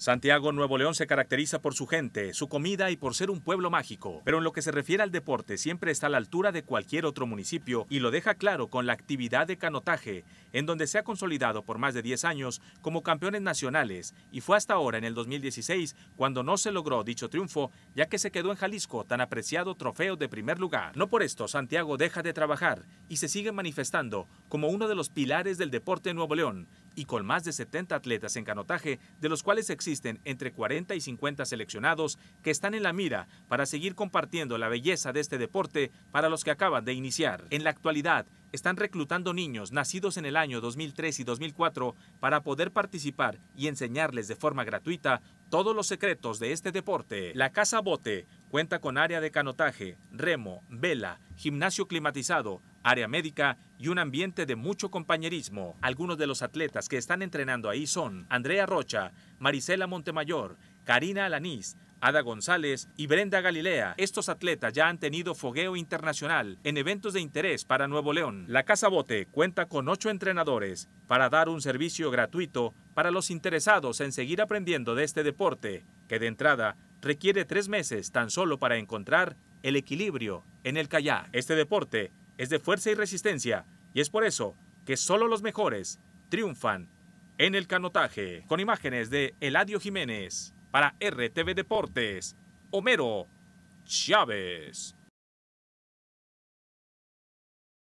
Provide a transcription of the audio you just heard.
Santiago Nuevo León se caracteriza por su gente, su comida y por ser un pueblo mágico, pero en lo que se refiere al deporte siempre está a la altura de cualquier otro municipio y lo deja claro con la actividad de canotaje, en donde se ha consolidado por más de 10 años como campeones nacionales y fue hasta ahora en el 2016 cuando no se logró dicho triunfo, ya que se quedó en Jalisco tan apreciado trofeo de primer lugar. No por esto Santiago deja de trabajar y se sigue manifestando como uno de los pilares del deporte Nuevo León y con más de 70 atletas en canotaje, de los cuales existen entre 40 y 50 seleccionados que están en la mira para seguir compartiendo la belleza de este deporte para los que acaban de iniciar. En la actualidad, están reclutando niños nacidos en el año 2003 y 2004 para poder participar y enseñarles de forma gratuita todos los secretos de este deporte. La Casa Bote cuenta con área de canotaje, remo, vela, gimnasio climatizado, área médica y un ambiente de mucho compañerismo. Algunos de los atletas que están entrenando ahí son Andrea Rocha, Marisela Montemayor, Karina Alanís, Ada González y Brenda Galilea. Estos atletas ya han tenido fogueo internacional en eventos de interés para Nuevo León. La Casa Bote cuenta con ocho entrenadores para dar un servicio gratuito para los interesados en seguir aprendiendo de este deporte, que de entrada requiere tres meses tan solo para encontrar el equilibrio en el kayak. Este deporte es de fuerza y resistencia, y es por eso que solo los mejores triunfan en el canotaje. Con imágenes de Eladio Jiménez para RTV Deportes, Homero Chávez.